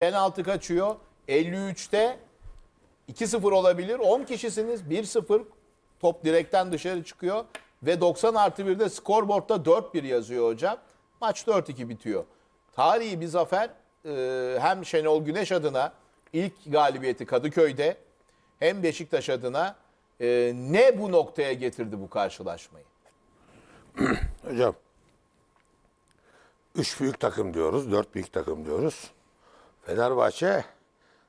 penaltı kaçıyor. 53'te 2-0 olabilir. 10 kişisiniz 1-0 top direkten dışarı çıkıyor. Ve 90 artı 1'de skorboardda 4-1 yazıyor hocam. Maç 4-2 bitiyor. Tarihi bir zafer e, hem Şenol Güneş adına ilk galibiyeti Kadıköy'de hem Beşiktaş adına e, ne bu noktaya getirdi bu karşılaşmayı? Hocam, üç büyük takım diyoruz, dört büyük takım diyoruz. Fenerbahçe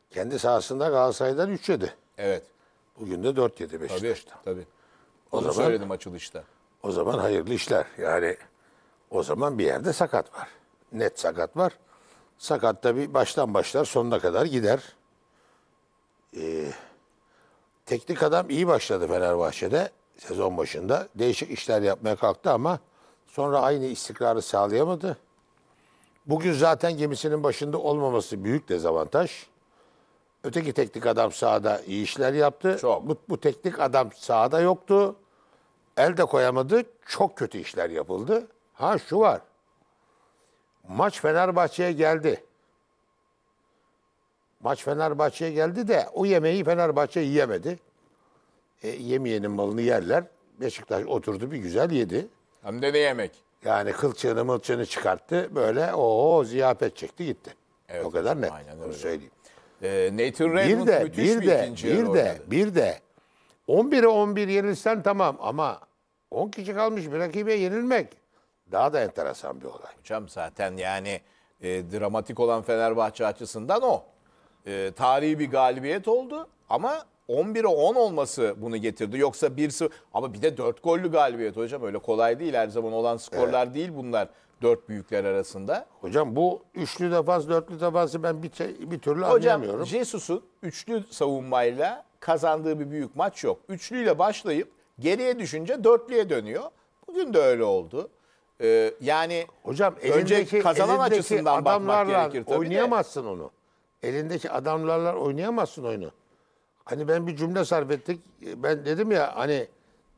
kendi sahasında Galatasaray'dan 3 yedi. Evet. Bugün de 4 yedi 5 Tabii, işte tabii. O zaman, söyledim açılışta. O zaman hayırlı işler. Yani o zaman bir yerde sakat var. Net sakat var. Sakat da bir baştan başlar sonuna kadar gider. Ee, teknik adam iyi başladı Fenerbahçe'de sezon başında. Değişik işler yapmaya kalktı ama sonra aynı istikrarı sağlayamadı. Bugün zaten gemisinin başında olmaması büyük dezavantaj. Öteki teknik adam sahada iyi işler yaptı. Çok. Bu, bu teknik adam sahada yoktu. El de koyamadı. Çok kötü işler yapıldı. Ha şu var. Maç Fenerbahçe'ye geldi. Maç Fenerbahçe'ye geldi de o yemeği Fenerbahçe yiyemedi. E, yemeyenin malını yerler. Beşiktaş oturdu bir güzel yedi. Hem de ne yemek? Yani kılçığını mılçığını çıkarttı. Böyle o ziyafet çekti gitti. Evet, o kadar net. Aynen öyle. Onu söyleyeyim. E, Nathan Redmond bir de, müthiş bir, bir de, bir de, bir de 11'e 11 yenilsen tamam ama 10 kişi kalmış bir rakibe yenilmek daha da enteresan bir olay. Hocam zaten yani e, dramatik olan Fenerbahçe açısından o. E, tarihi bir galibiyet oldu ama 11'e 10 olması bunu getirdi. Yoksa 1 ama bir de 4 gollü galibiyet hocam öyle kolay değil. Her zaman olan skorlar evet. değil bunlar dört büyükler arasında. Hocam bu üçlü defans, dörtlü defansı ben bir, bir türlü hocam, anlayamıyorum. Hocam Jesus'un üçlü savunmayla kazandığı bir büyük maç yok. Üçlüyle başlayıp geriye düşünce dörtlüye dönüyor. Bugün de öyle oldu. Ee, yani hocam önce elindeki, kazanan elindeki açısından bakmak gerekir tabii. Oynayamazsın de. onu. Elindeki adamlarla oynayamazsın oyunu. Hani ben bir cümle sarf ettik. Ben dedim ya hani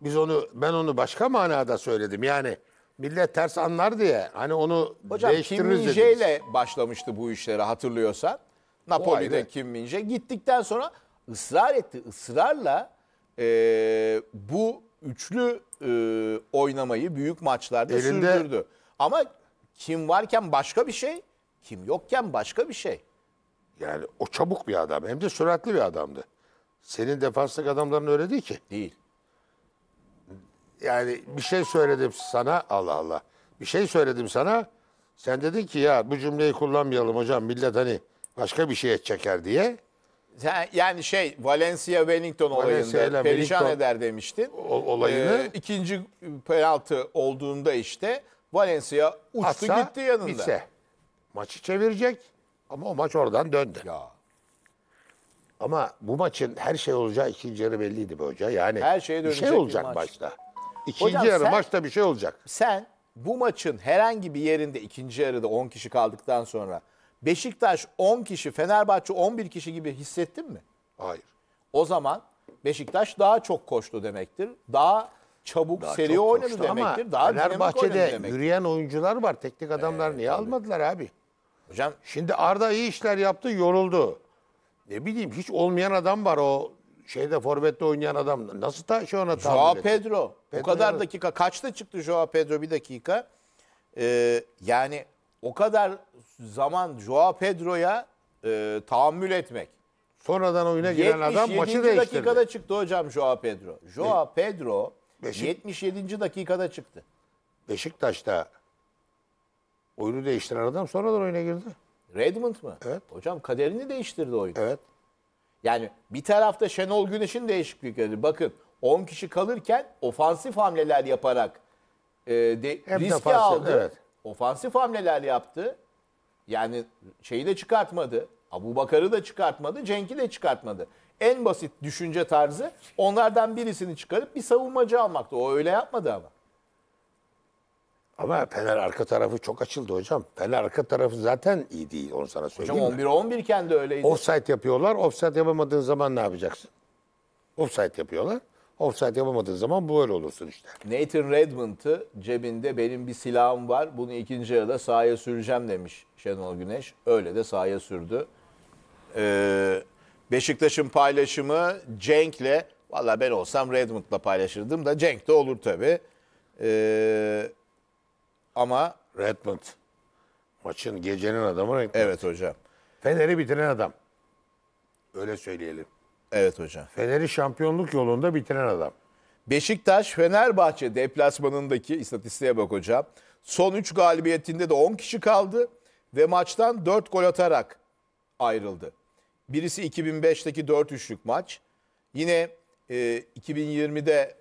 biz onu ben onu başka manada söyledim. Yani millet ters anlar diye hani onu Hocam, değiştiririz Kim ile başlamıştı bu işlere hatırlıyorsan. Napoli'de Kim Min gittikten sonra ısrar etti. Israrla e, bu üçlü e, oynamayı büyük maçlarda Elinde... sürdürdü. Ama kim varken başka bir şey, kim yokken başka bir şey. Yani o çabuk bir adam hem de süratli bir adamdı. Senin defanstaki adamların öyle değil ki. Değil. Yani bir şey söyledim sana Allah Allah. Bir şey söyledim sana. Sen dedin ki ya bu cümleyi kullanmayalım hocam millet hani başka bir şeye çeker diye. Yani şey Valencia Wellington Valencia olayında perişan Wellington eder demiştin. O- olayını- ee, ikinci penaltı olduğunda işte Valencia uçtu Atsa, gitti yanında. bitse. Maçı çevirecek ama o maç oradan döndü. Ya. Ama bu maçın her şey olacağı ikinci yarı belliydi be hoca. Yani Her şeye bir şey dönecek bir olacak maç. maçta. İkinci Hocam yarı sen- maçta bir şey olacak. Sen bu maçın herhangi bir yerinde ikinci yarıda 10 kişi kaldıktan sonra Beşiktaş 10 kişi, Fenerbahçe 11 kişi gibi hissettin mi? Hayır. O zaman Beşiktaş daha çok koştu demektir. Daha çabuk seri çok oynadı demektir. Ama daha dinamik oynadı Fenerbahçe'de demektir. yürüyen oyuncular var. Teknik adamlar ee, niye almadılar abi? Hocam Şimdi Arda iyi işler yaptı, yoruldu ne bileyim hiç olmayan adam var o şeyde forvette oynayan adam. Nasıl ta şu şey ana tahammül Joao Pedro. Pedro. O kadar evet. dakika. Kaçta çıktı Joao Pedro bir dakika? Ee, yani o kadar zaman Joao Pedro'ya e, tahammül etmek. Sonradan oyuna giren adam maçı değiştirdi. 77. dakikada çıktı hocam Joao Pedro. Joao Be Pedro Beşik 77. dakikada çıktı. Beşiktaş'ta oyunu değiştiren adam sonradan oyuna girdi. Redmond mı? Evet. Hocam kaderini değiştirdi oyun. Evet. Yani bir tarafta Şenol Güneş'in değişiklikleri. Bakın 10 kişi kalırken ofansif hamleler yaparak e, de, Hem defansif, aldı. Evet. Ofansif hamleler yaptı. Yani şeyi de çıkartmadı. Abu Bakar'ı da çıkartmadı. Cenk'i de çıkartmadı. En basit düşünce tarzı onlardan birisini çıkarıp bir savunmacı almaktı. O öyle yapmadı ama. Ama Fener arka tarafı çok açıldı hocam. Fener arka tarafı zaten iyi değil onu sana söyleyeyim. Hocam 11 11 iken de öyleydi. Offside yapıyorlar. Offside yapamadığın zaman ne yapacaksın? Offside yapıyorlar. Offside yapamadığın zaman bu öyle olursun işte. Nathan Redmond'ı cebinde benim bir silahım var. Bunu ikinci yarıda sahaya süreceğim demiş Şenol Güneş. Öyle de sahaya sürdü. Ee, Beşiktaş'ın paylaşımı Cenk'le. Valla ben olsam Redmond'la paylaşırdım da Cenk de olur tabii. Ee, ama Redmond. Maçın gecenin adamı Redmond. Evet hocam. Fener'i bitiren adam. Öyle söyleyelim. Evet hocam. Fener'i şampiyonluk yolunda bitiren adam. Beşiktaş Fenerbahçe deplasmanındaki istatistiğe bak hocam. Son 3 galibiyetinde de 10 kişi kaldı ve maçtan 4 gol atarak ayrıldı. Birisi 2005'teki 4 üçlük maç. Yine e, 2020'de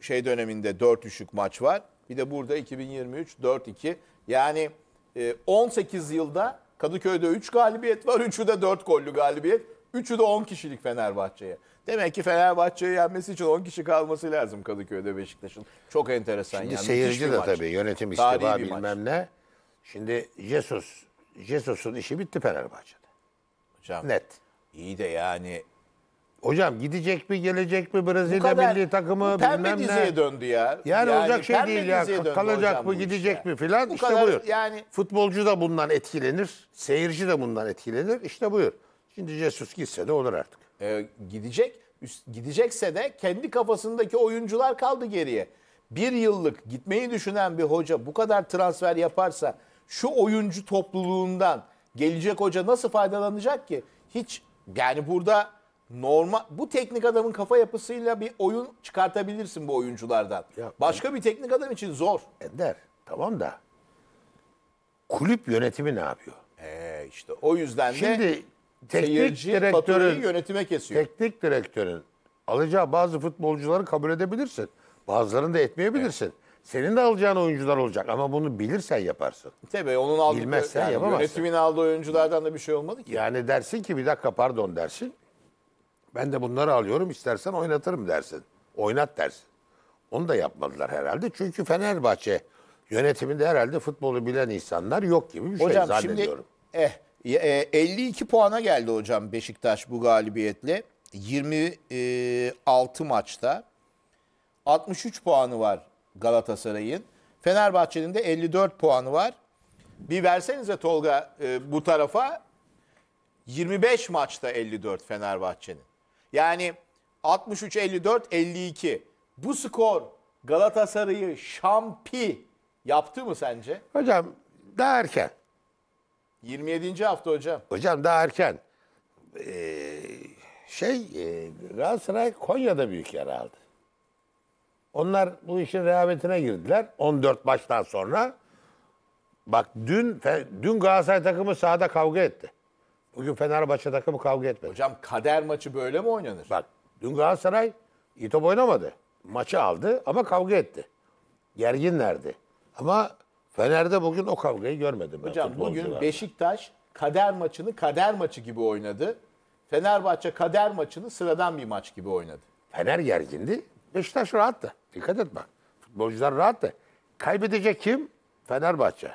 şey döneminde 4 üçlük maç var. Bir de burada 2023 4-2. Yani 18 e, yılda Kadıköy'de 3 galibiyet var. 3'ü de 4 gollü galibiyet. 3'ü de 10 kişilik Fenerbahçe'ye. Demek ki Fenerbahçe'yi yenmesi için 10 kişi kalması lazım Kadıköy'de Beşiktaş'ın. Çok enteresan. Şimdi yani. seyirci de maç. tabii yönetim istifa bilmem maç. ne. Şimdi Jesus, Jesus'un işi bitti Fenerbahçe'de. Hocam, Net. İyi de yani Hocam gidecek mi gelecek mi Brezilya kadar- milli takımı bu pembe bilmem ne. diziye döndü ya. Yani, olacak şey değil ya. Kalacak mı gidecek ya. mi filan. Bu işte buyur. yani Futbolcu da bundan etkilenir. Seyirci de bundan etkilenir. İşte buyur. Şimdi Jesus gitse de olur artık. e, gidecek. Gidecekse de kendi kafasındaki oyuncular kaldı geriye. Bir yıllık gitmeyi düşünen bir hoca bu kadar transfer yaparsa şu oyuncu topluluğundan gelecek hoca nasıl faydalanacak ki? Hiç yani burada normal bu teknik adamın kafa yapısıyla bir oyun çıkartabilirsin bu oyunculardan. Ya, Başka ben, bir teknik adam için zor. Ender tamam da kulüp yönetimi ne yapıyor? Ee, işte o yüzden Şimdi, de teknik direktörün yönetime kesiyor. Teknik direktörün alacağı bazı futbolcuları kabul edebilirsin. Bazılarını da etmeyebilirsin. Evet. Senin de alacağın oyuncular olacak ama bunu bilirsen yaparsın. Tabii onun aldığı yani yönetimin aldığı oyunculardan da bir şey olmadı ki. Yani dersin ki bir dakika pardon dersin. Ben de bunları alıyorum istersen oynatırım dersin. Oynat dersin. Onu da yapmadılar herhalde. Çünkü Fenerbahçe yönetiminde herhalde futbolu bilen insanlar yok gibi bir şey zannediyorum. Şimdi, eh, 52 eh, puana geldi hocam Beşiktaş bu galibiyetle. 26 e, maçta 63 puanı var Galatasaray'ın. Fenerbahçe'nin de 54 puanı var. Bir versenize Tolga e, bu tarafa 25 maçta 54 Fenerbahçe'nin. Yani 63-54-52 bu skor Galatasaray'ı şampi yaptı mı sence? Hocam daha erken. 27. hafta hocam. Hocam daha erken. Ee, şey e, Galatasaray Konya'da büyük yer aldı. Onlar bu işin rehavetine girdiler 14 maçtan sonra. Bak dün dün Galatasaray takımı sahada kavga etti. Bugün Fenerbahçe takımı kavga etmedi. Hocam kader maçı böyle mi oynanır? Bak dün Galatasaray itop oynamadı. Maçı aldı ama kavga etti. Gerginlerdi. Ama Fener'de bugün o kavgayı görmedim ben. Hocam bugün Beşiktaş kader maçını kader maçı gibi oynadı. Fenerbahçe kader maçını sıradan bir maç gibi oynadı. Fener gergindi. Beşiktaş rahattı. Dikkat et bak. Futbolcular rahattı. Kaybedecek kim? Fenerbahçe.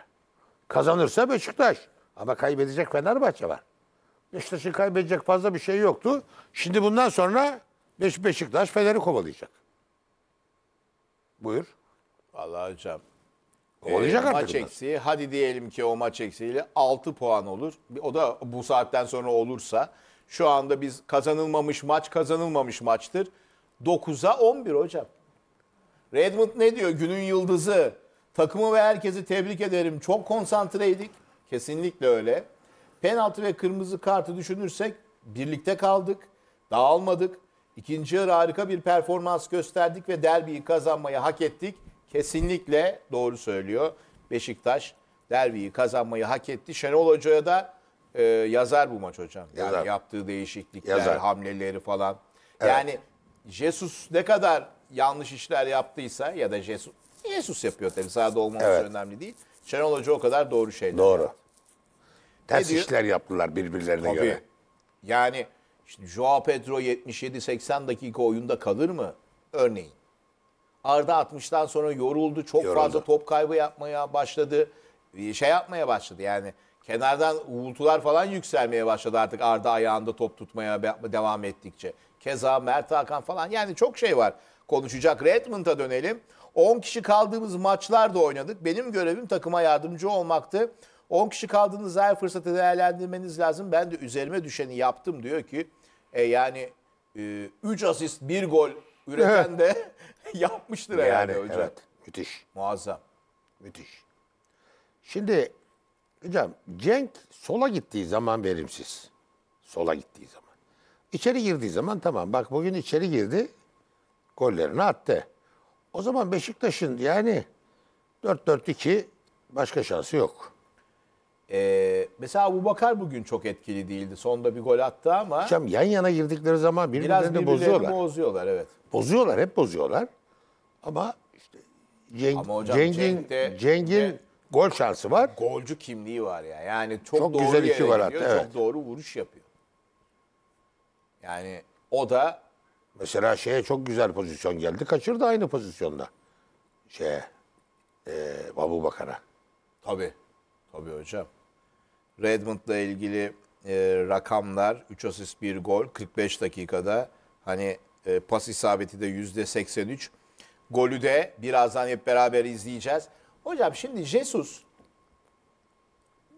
Kazanırsa Beşiktaş. Ama kaybedecek Fenerbahçe var. Beşiktaş'ın kaybedecek fazla bir şey yoktu. Şimdi bundan sonra Beş Beşiktaş Fener'i kovalayacak. Buyur. Vallahi hocam. Olacak e, artık. Maç bunlar. eksiği hadi diyelim ki o maç eksiğiyle 6 puan olur. O da bu saatten sonra olursa şu anda biz kazanılmamış maç kazanılmamış maçtır. 9'a 11 hocam. Redmond ne diyor? Günün yıldızı. Takımı ve herkesi tebrik ederim. Çok konsantreydik. Kesinlikle öyle penaltı ve kırmızı kartı düşünürsek birlikte kaldık, dağılmadık. İkinci yarı harika bir performans gösterdik ve derbiyi kazanmayı hak ettik. Kesinlikle doğru söylüyor. Beşiktaş derbiyi kazanmayı hak etti. Şenol Hoca'ya da e, yazar bu maç hocam. Yani yaptığı değişiklikler, yazar. hamleleri falan. Evet. Yani Jesus ne kadar yanlış işler yaptıysa ya da Jesus, Jesus yapıyor tabii sahada olmaması evet. önemli değil. Şenol Hoca o kadar doğru şeyler Doğru. Yaptı. Ters işler yaptılar birbirlerine Tabii. göre. Yani işte Joao Pedro 77-80 dakika oyunda kalır mı? Örneğin. Arda 60'tan sonra yoruldu. Çok yoruldu. fazla top kaybı yapmaya başladı. E, şey yapmaya başladı yani. Kenardan uğultular falan yükselmeye başladı artık Arda ayağında top tutmaya devam ettikçe. Keza Mert Hakan falan yani çok şey var konuşacak. Redmond'a dönelim. 10 kişi kaldığımız maçlarda oynadık. Benim görevim takıma yardımcı olmaktı. 10 kişi kaldığınız her fırsatı değerlendirmeniz lazım. Ben de üzerime düşeni yaptım diyor ki e, yani 3 e, asist 1 gol üreten de yapmıştır yani, yani hocam. Evet, müthiş. Muazzam. Müthiş. Şimdi hocam Cenk sola gittiği zaman verimsiz. Sola gittiği zaman. İçeri girdiği zaman tamam bak bugün içeri girdi gollerini attı. O zaman Beşiktaş'ın yani 4-4-2 başka şansı yok. Ee, mesela Abu Bakar bugün çok etkili değildi. Sonda bir gol attı ama Hocam yan yana girdikleri zaman biraz birbirlerini bozuyorlar. bozuyorlar. Evet. Bozuyorlar, hep bozuyorlar. Ama işte Ceng- Ama hocam Ceng'in, Cenk'te- Ceng'in gol şansı var. Golcü kimliği var ya. Yani çok, Çok doğru güzel yere işi var gidiyor, evet. çok doğru vuruş yapıyor. Yani o da Mesela şeye çok güzel pozisyon geldi. Kaçırdı aynı pozisyonda. Şeye, eee Abu Bakar'a. tabii. Tabii hocam. Redmond'la ilgili e, rakamlar 3 asist 1 gol 45 dakikada hani e, pas isabeti de %83. Golü de birazdan hep beraber izleyeceğiz. Hocam şimdi Jesus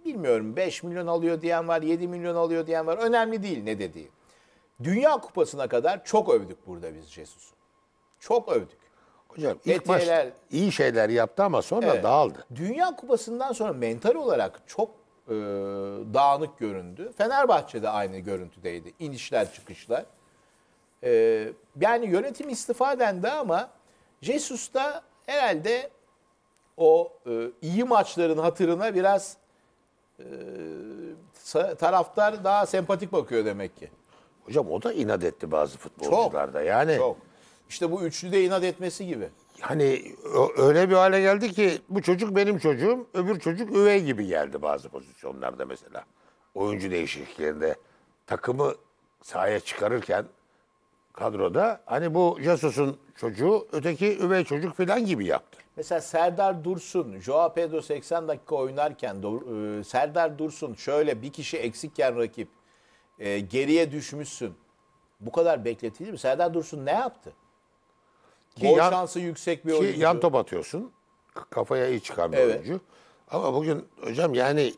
bilmiyorum 5 milyon alıyor diyen var 7 milyon alıyor diyen var önemli değil ne dediği. Dünya Kupası'na kadar çok övdük burada biz Jesus'u. Çok övdük. Hocam ilk maç iyi şeyler yaptı ama sonra evet. dağıldı. Dünya Kupası'ndan sonra mental olarak çok e, dağınık göründü. Fenerbahçe'de aynı görüntüdeydi. İnişler çıkışlar. E, yani yönetim istifa dendi ama Jesus da herhalde o e, iyi maçların hatırına biraz e, taraftar daha sempatik bakıyor demek ki. Hocam o da inat etti bazı futbolcularda. Çok, yani çok. İşte bu üçlü de inat etmesi gibi. Hani öyle bir hale geldi ki bu çocuk benim çocuğum, öbür çocuk üvey gibi geldi bazı pozisyonlarda mesela. Oyuncu değişikliklerinde takımı sahaya çıkarırken kadroda hani bu Jesus'un çocuğu öteki üvey çocuk falan gibi yaptı. Mesela Serdar Dursun, Joao Pedro 80 dakika oynarken e, Serdar Dursun şöyle bir kişi eksikken rakip e, geriye düşmüşsün. Bu kadar bekletilir mi? Serdar Dursun ne yaptı? Ki Gol yan, şansı yüksek bir oyuncu. Ki yan top atıyorsun. Kafaya iyi çıkan bir evet. oyuncu. Ama bugün hocam yani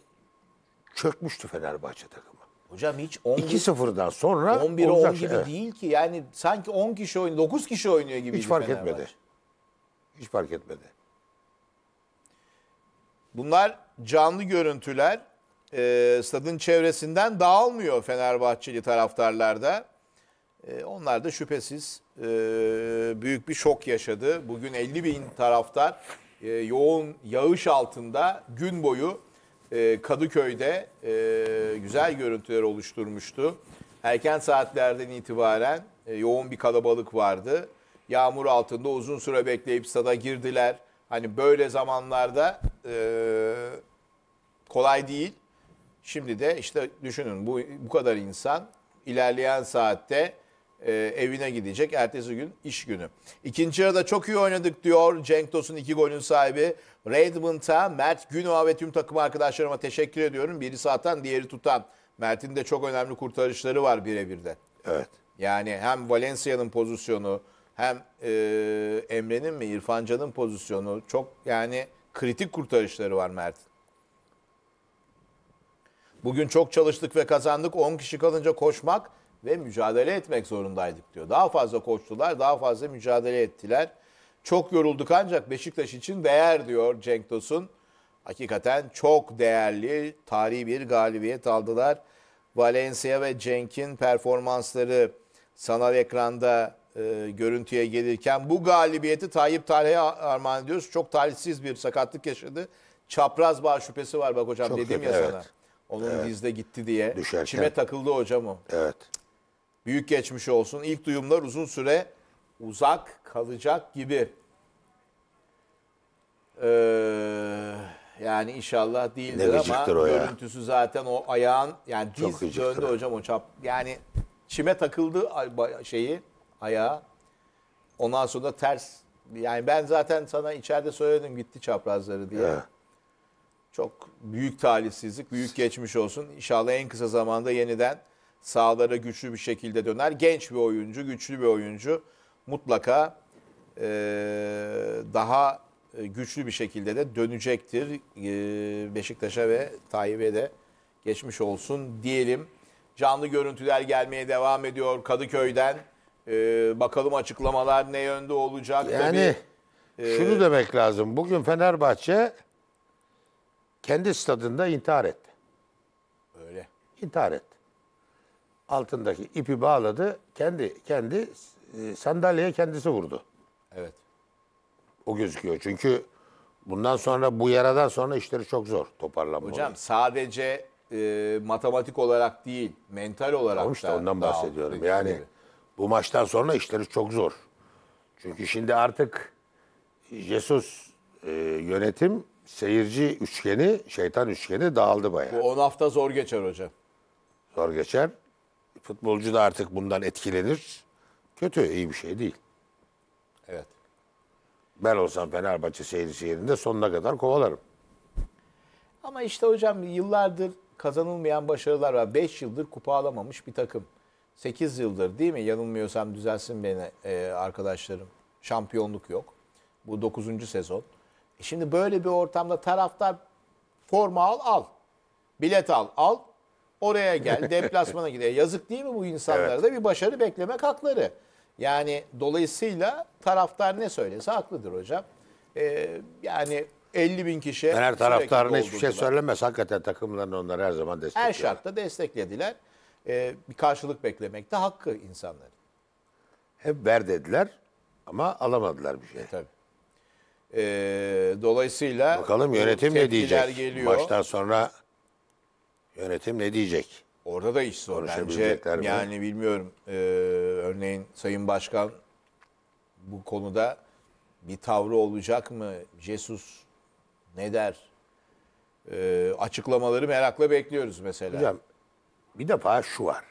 çökmüştü Fenerbahçe takımı. Hocam hiç 10 2-0'dan sonra 11'e şey, 10 gibi evet. değil ki. Yani sanki 10 kişi oynuyor, 9 kişi oynuyor gibi. Hiç fark etmedi. Hiç fark etmedi. Bunlar canlı görüntüler. E, stadın çevresinden dağılmıyor Fenerbahçeli taraftarlarda. E, onlar da şüphesiz e, büyük bir şok yaşadı. Bugün 50 bin taraftar e, yoğun yağış altında gün boyu Kadıköy'de güzel görüntüler oluşturmuştu. Erken saatlerden itibaren yoğun bir kalabalık vardı. Yağmur altında uzun süre bekleyip stada girdiler. Hani böyle zamanlarda kolay değil. Şimdi de işte düşünün bu, bu kadar insan ilerleyen saatte e, evine gidecek. Ertesi gün iş günü. İkinci yarıda çok iyi oynadık diyor Cenk Tosun iki golün sahibi. Redmond'a Mert Günova ve tüm takım arkadaşlarıma teşekkür ediyorum. Biri satan diğeri tutan. Mert'in de çok önemli kurtarışları var birebirde. Evet. Yani hem Valencia'nın pozisyonu hem e, Emre'nin mi İrfancan'ın pozisyonu çok yani kritik kurtarışları var Mert. Bugün çok çalıştık ve kazandık. 10 kişi kalınca koşmak ve mücadele etmek zorundaydık diyor. Daha fazla koştular, daha fazla mücadele ettiler. Çok yorulduk ancak Beşiktaş için değer diyor Cenk Tosun. Hakikaten çok değerli, tarihi bir galibiyet aldılar. Valencia ve Cenk'in performansları sanal ekranda e, görüntüye gelirken bu galibiyeti Tayyip Talha'ya armağan ediyoruz. Çok talihsiz bir sakatlık yaşadı. Çapraz bağ şüphesi var bak hocam Çok dedim kötü, ya evet. sana. Onun evet. dizde gitti diye. Düşerken. Çime takıldı hocam o. Evet. Büyük geçmiş olsun. İlk duyumlar uzun süre uzak kalacak gibi. Ee, yani inşallah değildir ama o ya. görüntüsü zaten o ayağın yani Çok diz döndü hocam o çap. Yani çime takıldı şeyi ayağı. Ondan sonra ters. Yani ben zaten sana içeride söyledim gitti çaprazları diye. Ya. Çok büyük talihsizlik, büyük geçmiş olsun. İnşallah en kısa zamanda yeniden Sağlara güçlü bir şekilde döner. Genç bir oyuncu, güçlü bir oyuncu mutlaka e, daha e, güçlü bir şekilde de dönecektir. E, Beşiktaş'a ve Tayyip'e de geçmiş olsun diyelim. Canlı görüntüler gelmeye devam ediyor Kadıköy'den. E, bakalım açıklamalar ne yönde olacak. Yani Tabii, e, şunu demek lazım. Bugün Fenerbahçe kendi stadında intihar etti. Öyle. İntihar etti altındaki ipi bağladı. Kendi kendi e, sandalyeye kendisi vurdu. Evet. O gözüküyor. Çünkü bundan sonra bu yaradan sonra işleri çok zor toparlama. Hocam sadece e, matematik olarak değil, mental olarak tamam işte da. ondan bahsediyorum. Yani bu maçtan sonra işleri çok zor. Çünkü şimdi artık Jesus e, yönetim seyirci üçgeni, şeytan üçgeni dağıldı bayağı. Bu 10 hafta zor geçer hocam. Zor geçer. Futbolcu da artık bundan etkilenir. Kötü, iyi bir şey değil. Evet. Ben olsam Fenerbahçe seyircisi yerinde sonuna kadar kovalarım. Ama işte hocam yıllardır kazanılmayan başarılar var. 5 yıldır kupa alamamış bir takım. 8 yıldır değil mi? Yanılmıyorsam düzelsin beni e, arkadaşlarım. Şampiyonluk yok. Bu 9. sezon. E şimdi böyle bir ortamda taraftar forma al al. Bilet al al. Oraya gel, deplasmana gide. Yazık değil mi bu insanlarda evet. bir başarı beklemek hakları. Yani dolayısıyla taraftar ne söylese haklıdır hocam. Ee, yani 50 bin kişi... Ben her taraftarına hiçbir şey söylemez. Hakikaten takımlarını onlar her zaman destekliyor. Her şartta desteklediler. Ee, bir karşılık beklemek de hakkı insanların. Hep ver dediler ama alamadılar bir şey. E, tabii. Ee, dolayısıyla... Bakalım yönetim ne diyecek? Geliyor. Maçtan sonra yönetim ne diyecek? Orada da iş zor bence. Mi? Yani bilmiyorum. Ee, örneğin Sayın Başkan bu konuda bir tavrı olacak mı? Jesus ne der? Ee, açıklamaları merakla bekliyoruz mesela. Hocam bir defa şu var.